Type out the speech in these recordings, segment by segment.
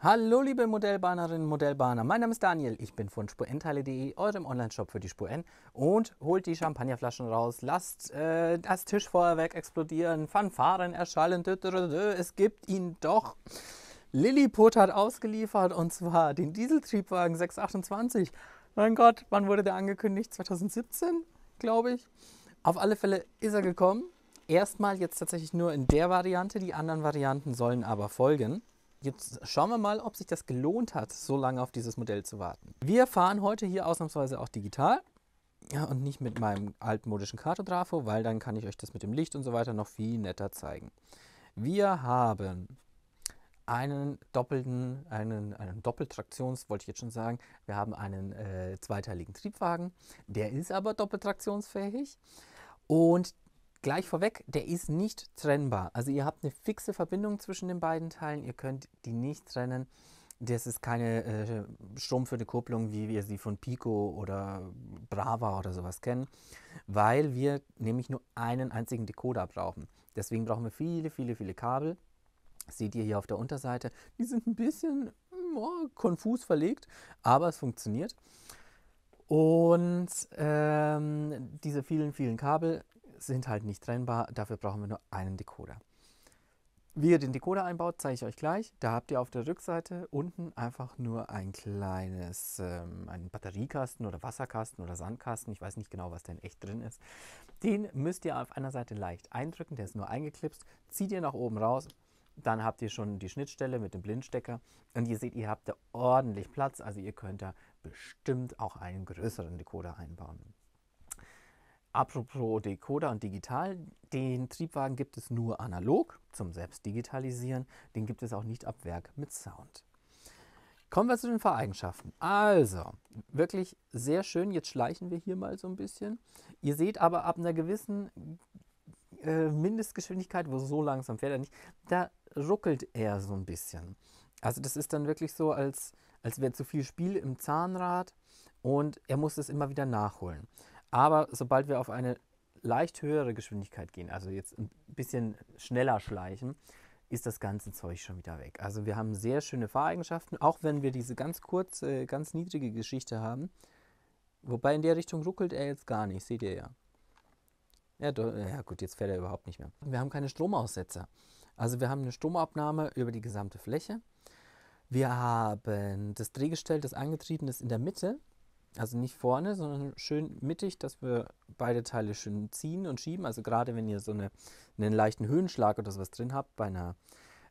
Hallo liebe Modellbahnerinnen und Modellbahner, mein Name ist Daniel, ich bin von spurenteile.de, eurem Onlineshop für die Spur N und holt die Champagnerflaschen raus, lasst äh, das Tischfeuerwerk explodieren, Fanfaren erschallen, es gibt ihn doch. Lilliput hat ausgeliefert und zwar den Dieseltriebwagen 628. Mein Gott, wann wurde der angekündigt? 2017, glaube ich. Auf alle Fälle ist er gekommen erstmal jetzt tatsächlich nur in der Variante, die anderen Varianten sollen aber folgen. Jetzt schauen wir mal, ob sich das gelohnt hat, so lange auf dieses Modell zu warten. Wir fahren heute hier ausnahmsweise auch digital ja, und nicht mit meinem altmodischen Kartografo, weil dann kann ich euch das mit dem Licht und so weiter noch viel netter zeigen. Wir haben einen doppelten, einen, einen Doppeltraktions, wollte ich jetzt schon sagen. Wir haben einen äh, zweiteiligen Triebwagen, der ist aber doppeltraktionsfähig. Und Gleich vorweg, der ist nicht trennbar. Also ihr habt eine fixe Verbindung zwischen den beiden Teilen, ihr könnt die nicht trennen. Das ist keine äh, stromführende Kupplung, wie wir sie von Pico oder Brava oder sowas kennen, weil wir nämlich nur einen einzigen Decoder brauchen. Deswegen brauchen wir viele, viele, viele Kabel. seht ihr hier auf der Unterseite. Die sind ein bisschen mm, oh, konfus verlegt, aber es funktioniert. Und ähm, diese vielen, vielen Kabel sind halt nicht trennbar, dafür brauchen wir nur einen Decoder. Wie ihr den Decoder einbaut, zeige ich euch gleich. Da habt ihr auf der Rückseite unten einfach nur ein kleines, ähm, einen Batteriekasten oder Wasserkasten oder Sandkasten. Ich weiß nicht genau, was denn echt drin ist. Den müsst ihr auf einer Seite leicht eindrücken, der ist nur eingeklipst. Zieht ihr nach oben raus, dann habt ihr schon die Schnittstelle mit dem Blindstecker. Und ihr seht, ihr habt da ordentlich Platz, also ihr könnt da bestimmt auch einen größeren Decoder einbauen. Apropos Decoder und digital, den Triebwagen gibt es nur analog zum Selbstdigitalisieren, den gibt es auch nicht ab Werk mit Sound. Kommen wir zu den Vereigenschaften. Also, wirklich sehr schön. Jetzt schleichen wir hier mal so ein bisschen. Ihr seht aber ab einer gewissen äh, Mindestgeschwindigkeit, wo so langsam fährt er nicht, da ruckelt er so ein bisschen. Also das ist dann wirklich so, als, als wäre zu viel Spiel im Zahnrad und er muss es immer wieder nachholen. Aber sobald wir auf eine leicht höhere Geschwindigkeit gehen, also jetzt ein bisschen schneller schleichen, ist das ganze Zeug schon wieder weg. Also wir haben sehr schöne Fahreigenschaften, auch wenn wir diese ganz kurze, ganz niedrige Geschichte haben. Wobei in der Richtung ruckelt er jetzt gar nicht, seht ihr ja. Ja, do, ja gut, jetzt fährt er überhaupt nicht mehr. Wir haben keine Stromaussetzer. Also wir haben eine Stromabnahme über die gesamte Fläche. Wir haben das Drehgestell das angetrieben ist in der Mitte also nicht vorne, sondern schön mittig, dass wir beide Teile schön ziehen und schieben. Also gerade wenn ihr so eine, einen leichten Höhenschlag oder sowas drin habt, bei einer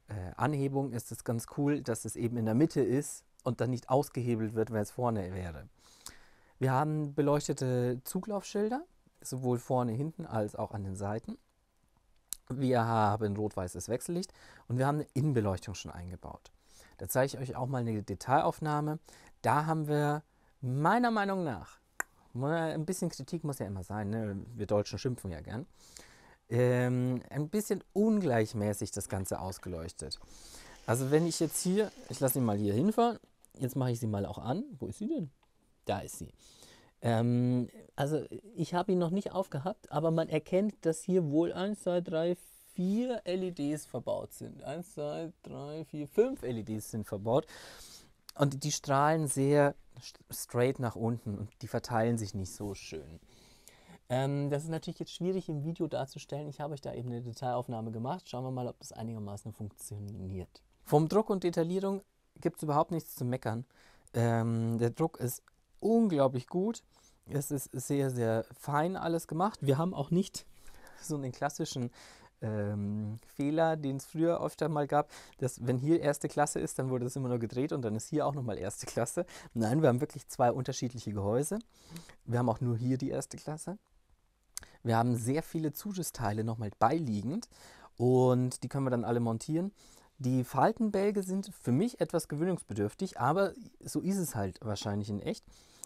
äh, Anhebung ist es ganz cool, dass es eben in der Mitte ist und dann nicht ausgehebelt wird, wenn es vorne wäre. Wir haben beleuchtete Zuglaufschilder, sowohl vorne, hinten als auch an den Seiten. Wir haben rot-weißes Wechsellicht und wir haben eine Innenbeleuchtung schon eingebaut. Da zeige ich euch auch mal eine Detailaufnahme. Da haben wir meiner Meinung nach, ein bisschen Kritik muss ja immer sein, ne? wir Deutschen schimpfen ja gern, ähm, ein bisschen ungleichmäßig das Ganze ausgeleuchtet. Also wenn ich jetzt hier, ich lasse ihn mal hier hinfahren, jetzt mache ich sie mal auch an. Wo ist sie denn? Da ist sie. Ähm, also ich habe ihn noch nicht aufgehabt, aber man erkennt, dass hier wohl 1, 2, 3, 4 LEDs verbaut sind. 1, 2, 3, 4, 5 LEDs sind verbaut. Und die strahlen sehr straight nach unten und die verteilen sich nicht so schön. Ähm, das ist natürlich jetzt schwierig im Video darzustellen. Ich habe euch da eben eine Detailaufnahme gemacht. Schauen wir mal, ob das einigermaßen funktioniert. Vom Druck und Detaillierung gibt es überhaupt nichts zu meckern. Ähm, der Druck ist unglaublich gut. Es ist sehr, sehr fein alles gemacht. Wir haben auch nicht so einen klassischen ähm, Fehler, den es früher öfter mal gab, dass wenn hier erste Klasse ist, dann wurde es immer nur gedreht und dann ist hier auch nochmal erste Klasse. Nein, wir haben wirklich zwei unterschiedliche Gehäuse. Wir haben auch nur hier die erste Klasse. Wir haben sehr viele Zuschussteile nochmal beiliegend und die können wir dann alle montieren. Die Faltenbälge sind für mich etwas gewöhnungsbedürftig, aber so ist es halt wahrscheinlich in echt.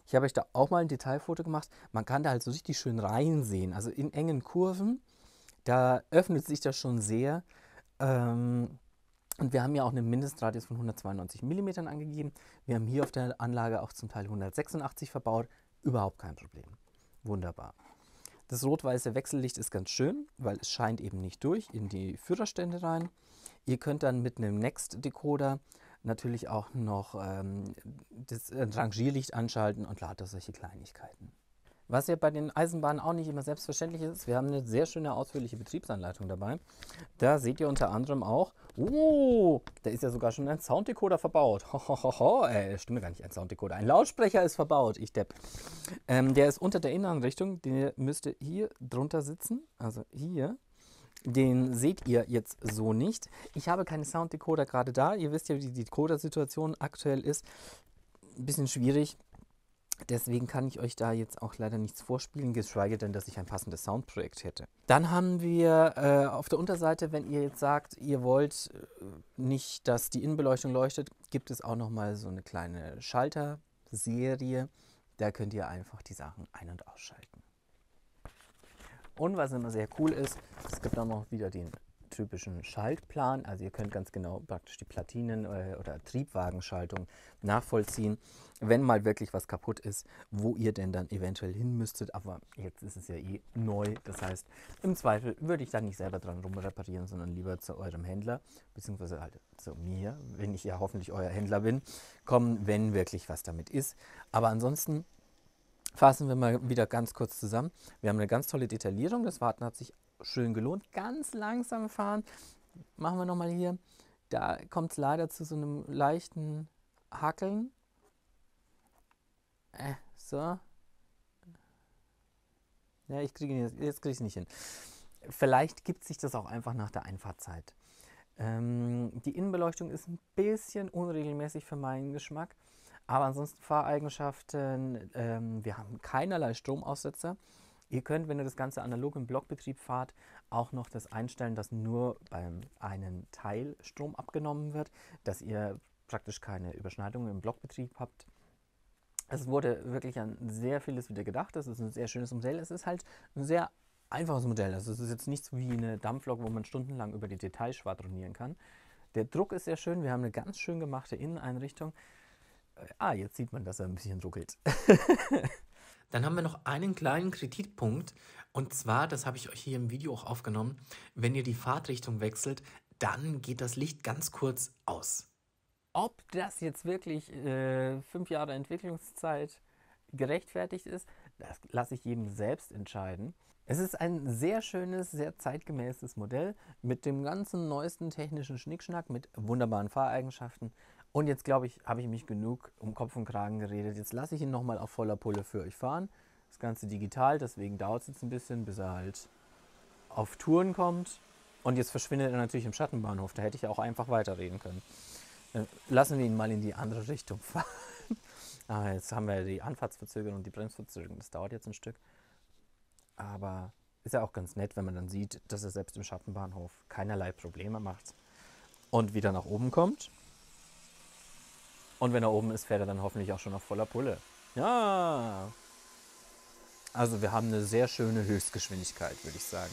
Ich habe euch da auch mal ein Detailfoto gemacht. Man kann da halt so richtig schön reinsehen. Also in engen Kurven da öffnet sich das schon sehr. Ähm, und wir haben ja auch einen Mindestradius von 192 mm angegeben. Wir haben hier auf der Anlage auch zum Teil 186 verbaut. Überhaupt kein Problem. Wunderbar. Das rot-weiße Wechsellicht ist ganz schön, weil es scheint eben nicht durch in die Führerstände rein. Ihr könnt dann mit einem Next-Decoder natürlich auch noch ähm, das äh, Rangierlicht anschalten und lauter solche Kleinigkeiten. Was ja bei den Eisenbahnen auch nicht immer selbstverständlich ist, wir haben eine sehr schöne ausführliche Betriebsanleitung dabei. Da seht ihr unter anderem auch, oh, da ist ja sogar schon ein Sounddecoder verbaut. Hohoho, ho, ho, äh, stimmt gar nicht, ein Sounddecoder, ein Lautsprecher ist verbaut, ich depp. Ähm, der ist unter der Innenanrichtung, der müsste hier drunter sitzen, also hier. Den seht ihr jetzt so nicht. Ich habe keine Sounddecoder gerade da. Ihr wisst ja, wie die Decoder-Situation aktuell ist. Ein bisschen schwierig Deswegen kann ich euch da jetzt auch leider nichts vorspielen, geschweige denn, dass ich ein passendes Soundprojekt hätte. Dann haben wir äh, auf der Unterseite, wenn ihr jetzt sagt, ihr wollt äh, nicht, dass die Innenbeleuchtung leuchtet, gibt es auch nochmal so eine kleine Schalterserie. Da könnt ihr einfach die Sachen ein- und ausschalten. Und was immer sehr cool ist, es gibt auch noch wieder den typischen Schaltplan. Also ihr könnt ganz genau praktisch die Platinen äh, oder Triebwagenschaltung nachvollziehen, wenn mal wirklich was kaputt ist, wo ihr denn dann eventuell hin müsstet. Aber jetzt ist es ja eh neu. Das heißt, im Zweifel würde ich da nicht selber dran rumreparieren, sondern lieber zu eurem Händler, beziehungsweise halt zu mir, wenn ich ja hoffentlich euer Händler bin, kommen, wenn wirklich was damit ist. Aber ansonsten fassen wir mal wieder ganz kurz zusammen. Wir haben eine ganz tolle Detaillierung. Das Warten hat sich schön gelohnt. Ganz langsam fahren. Machen wir nochmal hier. Da kommt es leider zu so einem leichten Hackeln. Äh, so. Ja, ich kriege jetzt, jetzt kriege ich es nicht hin. Vielleicht gibt sich das auch einfach nach der Einfahrzeit. Ähm, die Innenbeleuchtung ist ein bisschen unregelmäßig für meinen Geschmack. Aber ansonsten Fahreigenschaften, ähm, wir haben keinerlei Stromaussetzer. Ihr könnt, wenn ihr das Ganze analog im Blockbetrieb fahrt, auch noch das einstellen, dass nur beim einen Teil Strom abgenommen wird, dass ihr praktisch keine Überschneidungen im Blockbetrieb habt. Es wurde wirklich an sehr vieles wieder gedacht. Das ist ein sehr schönes Modell. Es ist halt ein sehr einfaches Modell. Also es ist jetzt nichts wie eine Dampflok, wo man stundenlang über die Details schwadronieren kann. Der Druck ist sehr schön. Wir haben eine ganz schön gemachte Inneneinrichtung. Äh, ah, jetzt sieht man, dass er ein bisschen ruckelt. Dann haben wir noch einen kleinen Kritikpunkt. Und zwar, das habe ich euch hier im Video auch aufgenommen, wenn ihr die Fahrtrichtung wechselt, dann geht das Licht ganz kurz aus. Ob das jetzt wirklich äh, fünf Jahre Entwicklungszeit gerechtfertigt ist, das lasse ich jedem selbst entscheiden. Es ist ein sehr schönes, sehr zeitgemäßes Modell mit dem ganzen neuesten technischen Schnickschnack, mit wunderbaren Fahreigenschaften, und jetzt glaube ich, habe ich mich genug um Kopf und Kragen geredet. Jetzt lasse ich ihn nochmal auf voller Pulle für euch fahren. Das Ganze digital, deswegen dauert es jetzt ein bisschen, bis er halt auf Touren kommt. Und jetzt verschwindet er natürlich im Schattenbahnhof. Da hätte ich auch einfach weiterreden können. Dann äh, lassen wir ihn mal in die andere Richtung fahren. ah, jetzt haben wir die Anfahrtsverzögerung und die Bremsverzögerung. Das dauert jetzt ein Stück. Aber ist ja auch ganz nett, wenn man dann sieht, dass er selbst im Schattenbahnhof keinerlei Probleme macht und wieder nach oben kommt. Und wenn er oben ist, fährt er dann hoffentlich auch schon auf voller Pulle. Ja. Also wir haben eine sehr schöne Höchstgeschwindigkeit, würde ich sagen.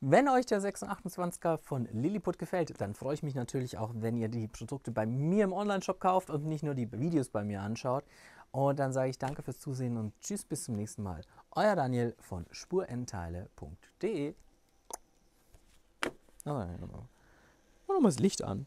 Wenn euch der 628er von Lilliput gefällt, dann freue ich mich natürlich auch, wenn ihr die Produkte bei mir im Onlineshop kauft und nicht nur die Videos bei mir anschaut. Und dann sage ich danke fürs Zusehen und tschüss bis zum nächsten Mal. Euer Daniel von spurenteile.de. Oh, Mach nochmal das Licht an.